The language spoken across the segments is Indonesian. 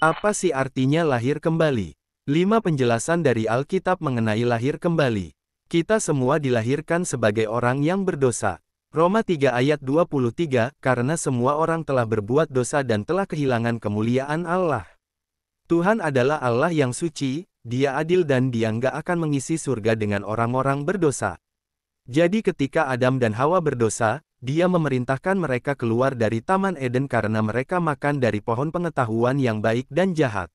Apa sih artinya lahir kembali? Lima penjelasan dari Alkitab mengenai lahir kembali. Kita semua dilahirkan sebagai orang yang berdosa. Roma 3 ayat 23, karena semua orang telah berbuat dosa dan telah kehilangan kemuliaan Allah. Tuhan adalah Allah yang suci, dia adil dan dia nggak akan mengisi surga dengan orang-orang berdosa. Jadi ketika Adam dan Hawa berdosa, dia memerintahkan mereka keluar dari Taman Eden karena mereka makan dari pohon pengetahuan yang baik dan jahat.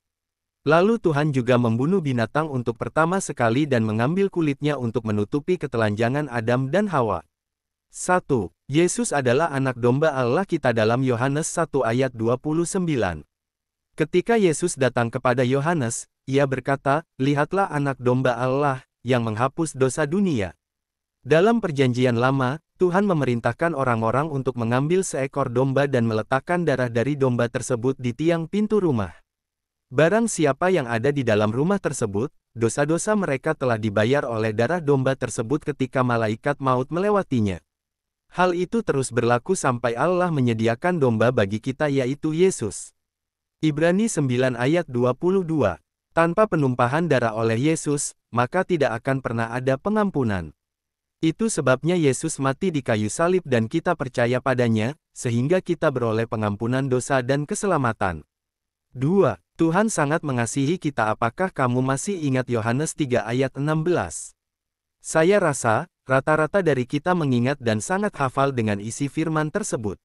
Lalu Tuhan juga membunuh binatang untuk pertama sekali dan mengambil kulitnya untuk menutupi ketelanjangan Adam dan Hawa. 1. Yesus adalah anak domba Allah kita dalam Yohanes 1 ayat 29. Ketika Yesus datang kepada Yohanes, ia berkata, Lihatlah anak domba Allah, yang menghapus dosa dunia. Dalam perjanjian lama, Tuhan memerintahkan orang-orang untuk mengambil seekor domba dan meletakkan darah dari domba tersebut di tiang pintu rumah. Barang siapa yang ada di dalam rumah tersebut, dosa-dosa mereka telah dibayar oleh darah domba tersebut ketika malaikat maut melewatinya. Hal itu terus berlaku sampai Allah menyediakan domba bagi kita yaitu Yesus. Ibrani 9 ayat 22 Tanpa penumpahan darah oleh Yesus, maka tidak akan pernah ada pengampunan. Itu sebabnya Yesus mati di kayu salib dan kita percaya padanya, sehingga kita beroleh pengampunan dosa dan keselamatan. 2. Tuhan sangat mengasihi kita apakah kamu masih ingat Yohanes 3 ayat 16? Saya rasa, rata-rata dari kita mengingat dan sangat hafal dengan isi firman tersebut.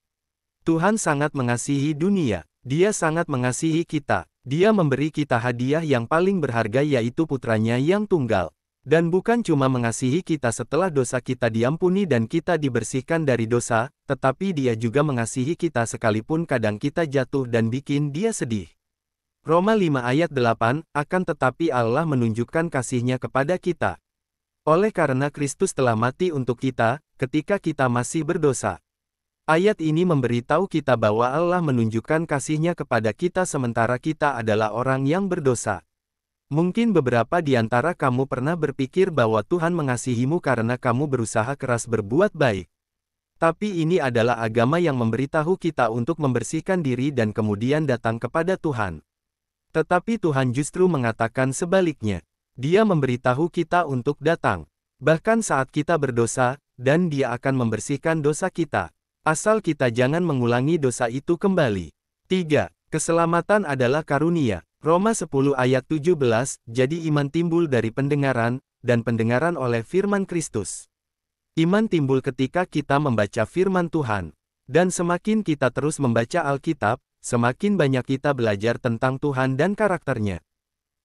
Tuhan sangat mengasihi dunia, dia sangat mengasihi kita, dia memberi kita hadiah yang paling berharga yaitu putranya yang tunggal. Dan bukan cuma mengasihi kita setelah dosa kita diampuni dan kita dibersihkan dari dosa, tetapi dia juga mengasihi kita sekalipun kadang kita jatuh dan bikin dia sedih. Roma 5 ayat 8, akan tetapi Allah menunjukkan kasihnya kepada kita. Oleh karena Kristus telah mati untuk kita, ketika kita masih berdosa. Ayat ini memberitahu kita bahwa Allah menunjukkan kasihnya kepada kita sementara kita adalah orang yang berdosa. Mungkin beberapa di antara kamu pernah berpikir bahwa Tuhan mengasihimu karena kamu berusaha keras berbuat baik. Tapi ini adalah agama yang memberitahu kita untuk membersihkan diri dan kemudian datang kepada Tuhan. Tetapi Tuhan justru mengatakan sebaliknya. Dia memberitahu kita untuk datang. Bahkan saat kita berdosa, dan dia akan membersihkan dosa kita. Asal kita jangan mengulangi dosa itu kembali. 3. Keselamatan adalah karunia. Roma 10 ayat 17, jadi iman timbul dari pendengaran, dan pendengaran oleh firman Kristus. Iman timbul ketika kita membaca firman Tuhan. Dan semakin kita terus membaca Alkitab, semakin banyak kita belajar tentang Tuhan dan karakternya.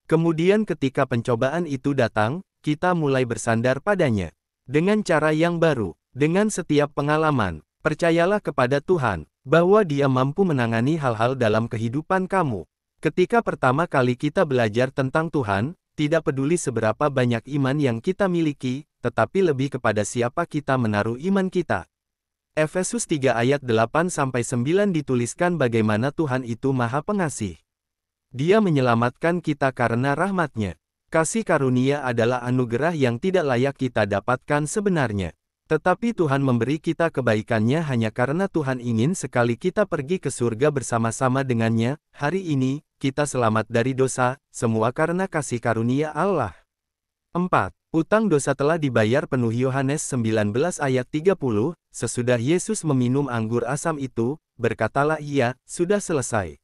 Kemudian ketika pencobaan itu datang, kita mulai bersandar padanya. Dengan cara yang baru, dengan setiap pengalaman, percayalah kepada Tuhan, bahwa dia mampu menangani hal-hal dalam kehidupan kamu. Ketika pertama kali kita belajar tentang Tuhan, tidak peduli seberapa banyak iman yang kita miliki, tetapi lebih kepada siapa kita menaruh iman kita. Efesus 3 ayat 8-9 dituliskan bagaimana Tuhan itu maha pengasih. Dia menyelamatkan kita karena rahmatnya. Kasih karunia adalah anugerah yang tidak layak kita dapatkan sebenarnya. Tetapi Tuhan memberi kita kebaikannya hanya karena Tuhan ingin sekali kita pergi ke surga bersama-sama dengannya, hari ini, kita selamat dari dosa, semua karena kasih karunia Allah. 4. Utang dosa telah dibayar penuh Yohanes 19 ayat 30, sesudah Yesus meminum anggur asam itu, berkatalah ia, sudah selesai.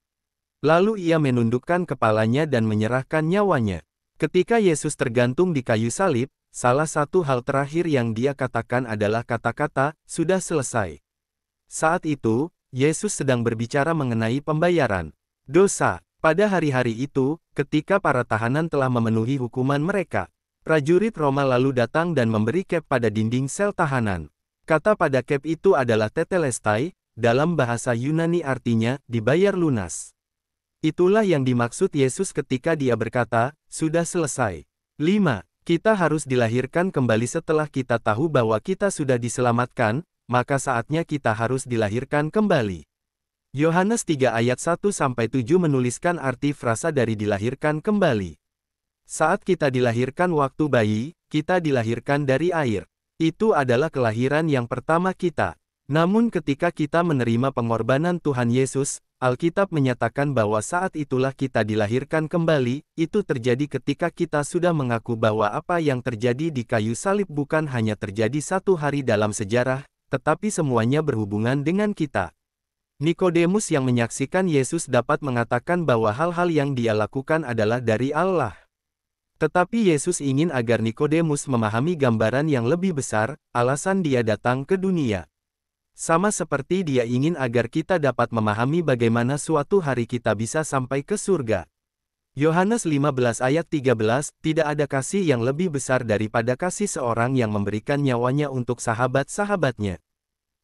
Lalu ia menundukkan kepalanya dan menyerahkan nyawanya. Ketika Yesus tergantung di kayu salib, salah satu hal terakhir yang dia katakan adalah kata-kata, sudah selesai. Saat itu, Yesus sedang berbicara mengenai pembayaran dosa. Pada hari-hari itu, ketika para tahanan telah memenuhi hukuman mereka, prajurit Roma lalu datang dan memberi kep pada dinding sel tahanan. Kata pada kep itu adalah tetelestai, dalam bahasa Yunani artinya dibayar lunas. Itulah yang dimaksud Yesus ketika dia berkata, sudah selesai. 5. Kita harus dilahirkan kembali setelah kita tahu bahwa kita sudah diselamatkan, maka saatnya kita harus dilahirkan kembali. Yohanes 3 ayat 1-7 menuliskan arti frasa dari dilahirkan kembali. Saat kita dilahirkan waktu bayi, kita dilahirkan dari air. Itu adalah kelahiran yang pertama kita. Namun ketika kita menerima pengorbanan Tuhan Yesus, Alkitab menyatakan bahwa saat itulah kita dilahirkan kembali, itu terjadi ketika kita sudah mengaku bahwa apa yang terjadi di kayu salib bukan hanya terjadi satu hari dalam sejarah, tetapi semuanya berhubungan dengan kita. Nikodemus yang menyaksikan Yesus dapat mengatakan bahwa hal-hal yang dia lakukan adalah dari Allah. Tetapi Yesus ingin agar Nikodemus memahami gambaran yang lebih besar, alasan dia datang ke dunia. Sama seperti dia ingin agar kita dapat memahami bagaimana suatu hari kita bisa sampai ke surga. Yohanes 15 ayat 13, tidak ada kasih yang lebih besar daripada kasih seorang yang memberikan nyawanya untuk sahabat-sahabatnya.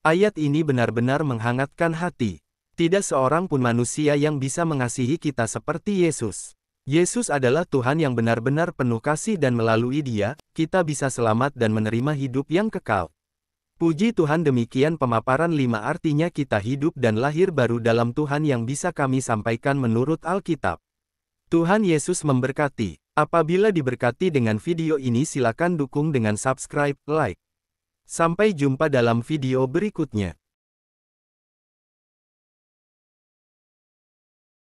Ayat ini benar-benar menghangatkan hati. Tidak seorang pun manusia yang bisa mengasihi kita seperti Yesus. Yesus adalah Tuhan yang benar-benar penuh kasih dan melalui dia, kita bisa selamat dan menerima hidup yang kekal. Puji Tuhan demikian pemaparan lima artinya kita hidup dan lahir baru dalam Tuhan yang bisa kami sampaikan menurut Alkitab. Tuhan Yesus memberkati. Apabila diberkati dengan video ini silakan dukung dengan subscribe, like. Sampai jumpa dalam video berikutnya.